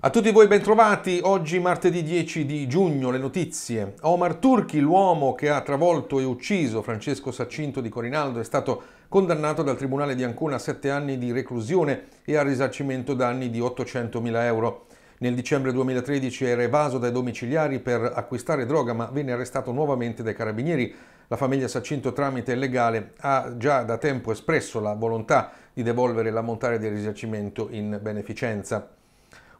A tutti voi bentrovati, oggi martedì 10 di giugno le notizie. Omar Turchi, l'uomo che ha travolto e ucciso Francesco Saccinto di Corinaldo, è stato condannato dal Tribunale di Ancona a sette anni di reclusione e a risarcimento danni di 800.000 euro. Nel dicembre 2013 era evaso dai domiciliari per acquistare droga ma venne arrestato nuovamente dai carabinieri. La famiglia Saccinto tramite il legale ha già da tempo espresso la volontà di devolvere l'ammontare del risarcimento in beneficenza.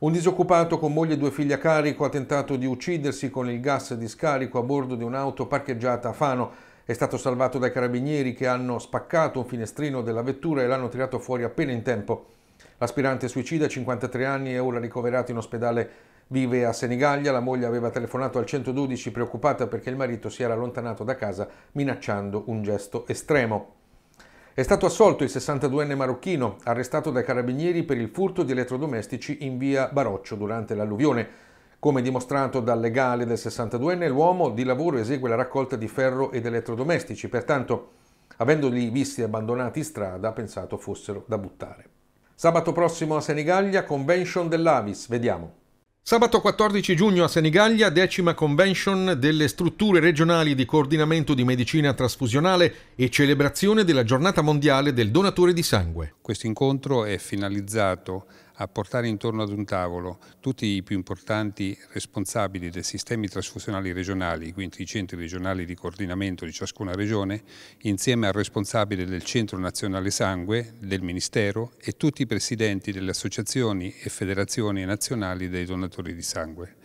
Un disoccupato con moglie e due figli a carico ha tentato di uccidersi con il gas di scarico a bordo di un'auto parcheggiata a Fano. È stato salvato dai carabinieri che hanno spaccato un finestrino della vettura e l'hanno tirato fuori appena in tempo. L'aspirante suicida, 53 anni, è ora ricoverato in ospedale. Vive a Senigallia, la moglie aveva telefonato al 112 preoccupata perché il marito si era allontanato da casa minacciando un gesto estremo. È stato assolto il 62enne marocchino, arrestato dai carabinieri per il furto di elettrodomestici in via Baroccio durante l'alluvione. Come dimostrato dal legale del 62enne, l'uomo di lavoro esegue la raccolta di ferro ed elettrodomestici, pertanto, avendoli visti abbandonati in strada, ha pensato fossero da buttare. Sabato prossimo a Senigallia, convention dell'Avis, vediamo. Sabato 14 giugno a Senigallia, decima convention delle strutture regionali di coordinamento di medicina trasfusionale e celebrazione della giornata mondiale del donatore di sangue. Questo incontro è finalizzato a portare intorno ad un tavolo tutti i più importanti responsabili dei sistemi trasfusionali regionali, quindi i centri regionali di coordinamento di ciascuna regione, insieme al responsabile del Centro Nazionale Sangue, del Ministero e tutti i presidenti delle associazioni e federazioni nazionali dei donatori di sangue.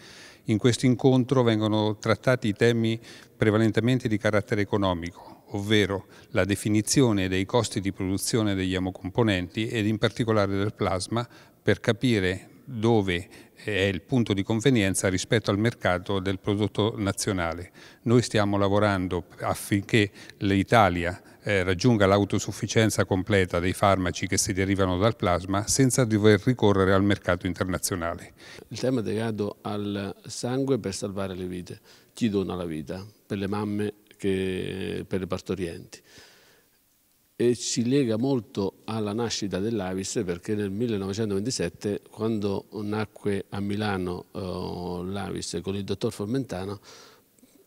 In questo incontro vengono trattati i temi prevalentemente di carattere economico, ovvero la definizione dei costi di produzione degli emocomponenti ed in particolare del plasma per capire dove eh, è il punto di convenienza rispetto al mercato del prodotto nazionale. Noi stiamo lavorando affinché l'Italia eh, raggiunga l'autosufficienza completa dei farmaci che si derivano dal plasma senza dover ricorrere al mercato internazionale. Il tema è legato al sangue per salvare le vite. Chi dona la vita? Per le mamme che per le partorienti. E si lega molto alla nascita dell'Avis perché nel 1927, quando nacque a Milano eh, l'Avis con il dottor Formentano,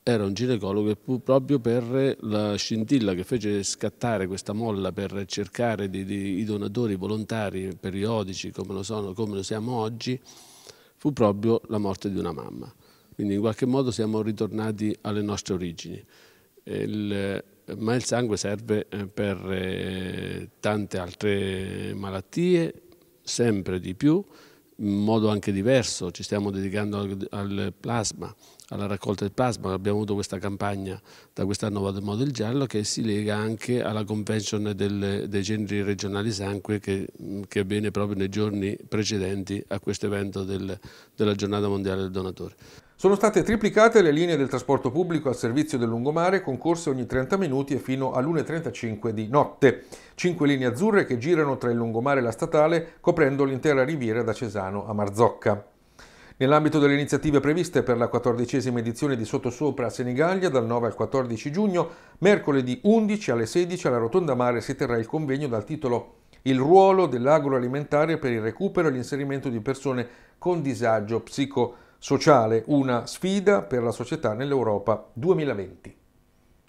era un ginecologo e fu proprio per la scintilla che fece scattare questa molla per cercare di, di, i donatori volontari periodici come lo, sono, come lo siamo oggi, fu proprio la morte di una mamma. Quindi in qualche modo siamo ritornati alle nostre origini il, ma il sangue serve eh, per eh, tante altre malattie, sempre di più, in modo anche diverso, ci stiamo dedicando al, plasma, alla raccolta del plasma, abbiamo avuto questa campagna da quest'anno Vademo del Giallo che si lega anche alla convention del, dei centri regionali sangue che, che, avviene proprio nei giorni precedenti a questo evento del, della giornata mondiale del donatore. Sono state triplicate le linee del trasporto pubblico al servizio del lungomare con corse ogni 30 minuti e fino all'1.35 di notte. Cinque linee azzurre che girano tra il lungomare e la statale coprendo l'intera riviera da Cesano a Marzocca. Nell'ambito delle iniziative previste per la quattordicesima edizione di Sottosopra a Senigallia dal 9 al 14 giugno, mercoledì 11 alle 16 alla Rotonda Mare si terrà il convegno dal titolo Il ruolo dell'agroalimentare per il recupero e l'inserimento di persone con disagio psicosociale sociale, una sfida per la società nell'Europa 2020.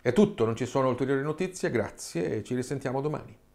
È tutto, non ci sono ulteriori notizie, grazie e ci risentiamo domani.